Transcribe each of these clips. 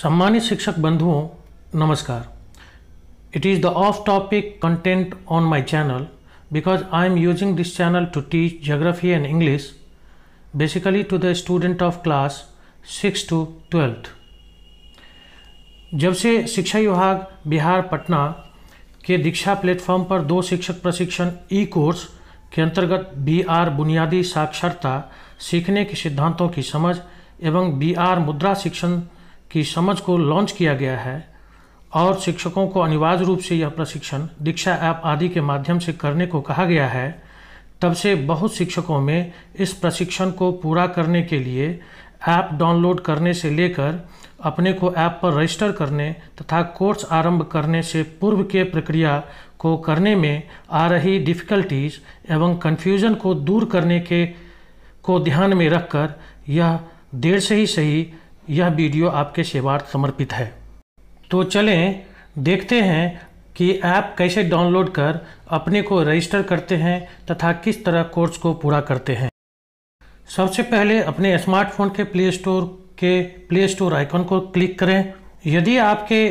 सम्मानित शिक्षक बंधुओं नमस्कार it is the off topic content on my channel because I am using this channel to teach geography and English basically to the student of class six to twelfth जब से शिक्षा विभाग बिहार पटना के दीक्षा platform पर दो शिक्षक प्रशिक्षण ई कोर्स के अंतर्गत बी आर बुनियादी साक्षरता सीखने के सिद्धांतों की समझ एवं बी आर मुद्रा शिक्षण की समझ को लॉन्च किया गया है और शिक्षकों को अनिवार्य रूप से यह प्रशिक्षण दीक्षा ऐप आदि के माध्यम से करने को कहा गया है तब से बहुत शिक्षकों में इस प्रशिक्षण को पूरा करने के लिए ऐप डाउनलोड करने से लेकर अपने को ऐप पर रजिस्टर करने तथा कोर्स आरंभ करने से पूर्व के प्रक्रिया को करने में आ रही डिफ़िकल्टीज एवं कन्फ्यूजन को दूर करने के को ध्यान में रखकर यह देर से ही सही यह वीडियो आपके सेवार्थ समर्पित है तो चलें देखते हैं कि ऐप कैसे डाउनलोड कर अपने को रजिस्टर करते हैं तथा किस तरह कोर्स को पूरा करते हैं सबसे पहले अपने स्मार्टफोन के प्ले स्टोर के प्ले स्टोर आइकन को क्लिक करें यदि आपके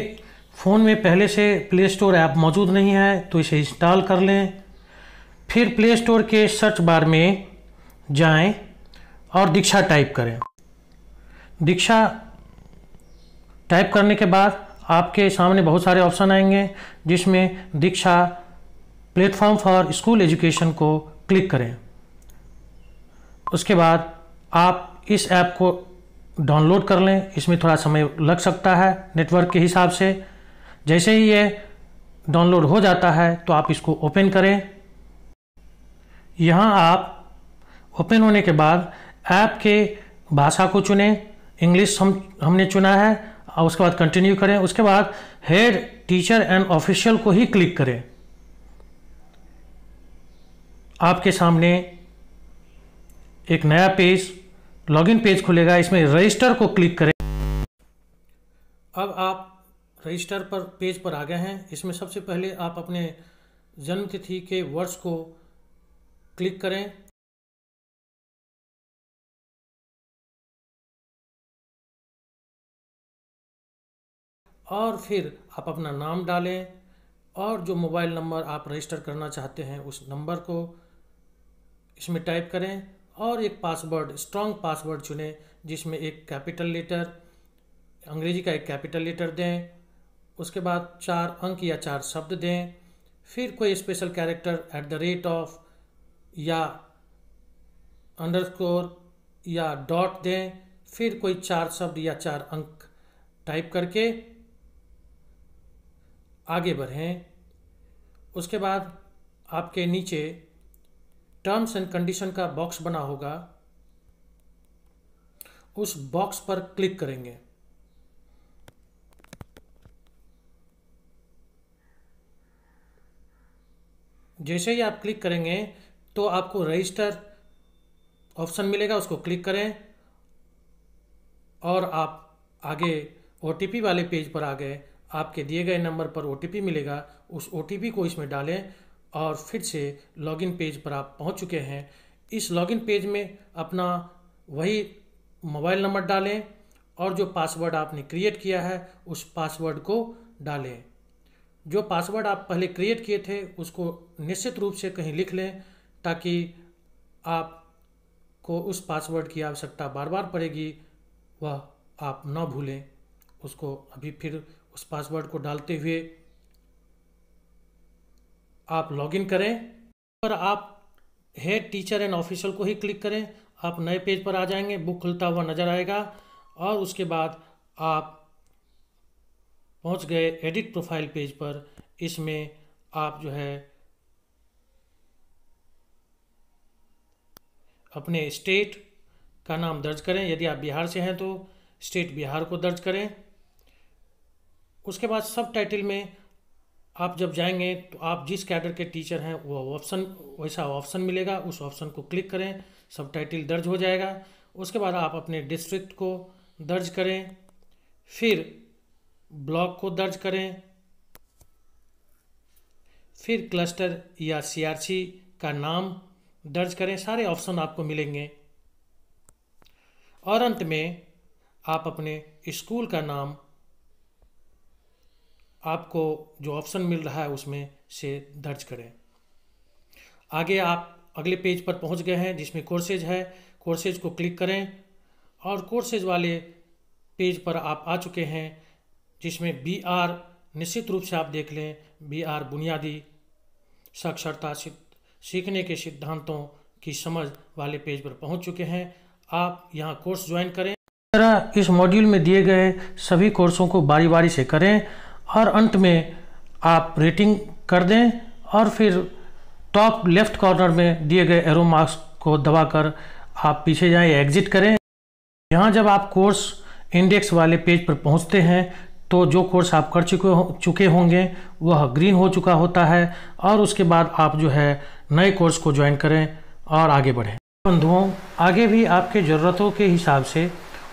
फ़ोन में पहले से प्ले स्टोर ऐप मौजूद नहीं है तो इसे इंस्टॉल कर लें फिर प्ले स्टोर के सर्च बार में जाएं और दीक्षा टाइप करें दीक्षा टाइप करने के बाद आपके सामने बहुत सारे ऑप्शन आएंगे जिसमें Diksha platform for school education को क्लिक करें उसके बाद आप इस ऐप को डाउनलोड कर लें इसमें थोड़ा समय लग सकता है नेटवर्क के हिसाब से जैसे ही ये डाउनलोड हो जाता है तो आप इसको ओपन करें यहाँ आप ओपन होने के बाद ऐप के भाषा को चुनें इंग्लिश हम हमने चुना है और उसके बाद कंटिन्यू करें उसके बाद हेड टीचर एंड ऑफिशियल को ही क्लिक करें आपके सामने एक नया पेज लॉगिन पेज खुलेगा इसमें रजिस्टर को क्लिक करें अब आप रजिस्टर पर पेज पर आ गए हैं इसमें सबसे पहले आप अपने जन्मतिथि के वर्ष को क्लिक करें और फिर आप अपना नाम डालें और जो मोबाइल नंबर आप रजिस्टर करना चाहते हैं उस नंबर को इसमें टाइप करें और एक पासवर्ड स्ट्रॉन्ग पासवर्ड चुनें जिसमें एक कैपिटल लेटर अंग्रेजी का एक कैपिटल लेटर दें उसके बाद चार अंक या चार शब्द दें फिर कोई special character at the rate of या अंडरस्कोर या डॉट दें फिर कोई चार शब्द या चार अंक टाइप करके आगे बढ़ें उसके बाद आपके नीचे टर्म्स एंड कंडीशन का बॉक्स बना होगा उस बॉक्स पर क्लिक करेंगे जैसे ही आप क्लिक करेंगे तो आपको रजिस्टर ऑप्शन मिलेगा उसको क्लिक करें और आप आगे ओ वाले पेज पर आ गए आपके दिए गए नंबर पर ओ मिलेगा उस ओ को इसमें डालें और फिर से लॉगिन पेज पर आप पहुंच चुके हैं इस लॉगिन पेज में अपना वही मोबाइल नंबर डालें और जो पासवर्ड आपने क्रिएट किया है उस पासवर्ड को डालें जो पासवर्ड आप पहले क्रिएट किए थे उसको निश्चित रूप से कहीं लिख लें ताकि आप को उस पासवर्ड की आवश्यकता बार बार पड़ेगी वह आप ना भूलें उसको अभी फिर उस पासवर्ड को डालते हुए आप लॉगिन करें पर आप हेड टीचर एंड ऑफिशियल को ही क्लिक करें आप नए पेज पर आ जाएंगे बुक खुलता हुआ नज़र आएगा और उसके बाद आप पहुंच गए एडिट प्रोफाइल पेज पर इसमें आप जो है अपने स्टेट का नाम दर्ज करें यदि आप बिहार से हैं तो स्टेट बिहार को दर्ज करें उसके बाद सब टाइटल में आप जब जाएंगे तो आप जिस कैडर के टीचर हैं वो ऑप्शन वैसा ऑप्शन मिलेगा उस ऑप्शन को क्लिक करें सब टाइटल दर्ज हो जाएगा उसके बाद आप अपने डिस्ट्रिक्ट को दर्ज करें फिर ब्लॉक को दर्ज करें फिर क्लस्टर या सीआरसी का नाम दर्ज करें सारे ऑप्शन आपको मिलेंगे और अंत में आप अपने स्कूल का नाम आपको जो ऑप्शन मिल रहा है उसमें से दर्ज करें आगे आप अगले पेज पर पहुंच गए हैं जिसमें कोर्सेज है कोर्सेज को क्लिक करें और कोर्सेज वाले पेज पर आप आ चुके हैं जिसमें बी आर निश्चित रूप से आप देख लें बी आर बुनियादी साक्षरता सीखने के सिद्धांतों की समझ वाले पेज पर पहुंच चुके हैं आप यहाँ कोर्स ज्वाइन करें तरह इस मॉड्यूल में दिए गए सभी कोर्सों को बारी बारी से करें और अंत में आप रेटिंग कर दें और फिर टॉप लेफ्ट कॉर्नर में दिए गए एरो मार्क्स को दबाकर आप पीछे जाएं एग्जिट करें यहाँ जब आप कोर्स इंडेक्स वाले पेज पर पहुँचते हैं तो जो कोर्स आप कर चुके हो चुके होंगे वह ग्रीन हो चुका होता है और उसके बाद आप जो है नए कोर्स को ज्वाइन करें और आगे बढ़ें बंधुओं आगे भी आपके ज़रूरतों के हिसाब से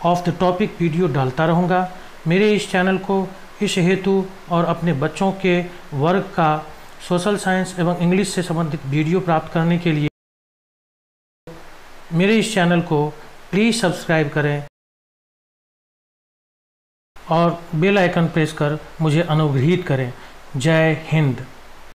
ऑफ द टॉपिक वीडियो डालता रहूँगा मेरे इस चैनल को इस हेतु और अपने बच्चों के वर्ग का सोशल साइंस एवं इंग्लिश से संबंधित वीडियो प्राप्त करने के लिए मेरे इस चैनल को प्लीज़ सब्सक्राइब करें और बेल आइकन प्रेस कर मुझे अनुग्रहित करें जय हिंद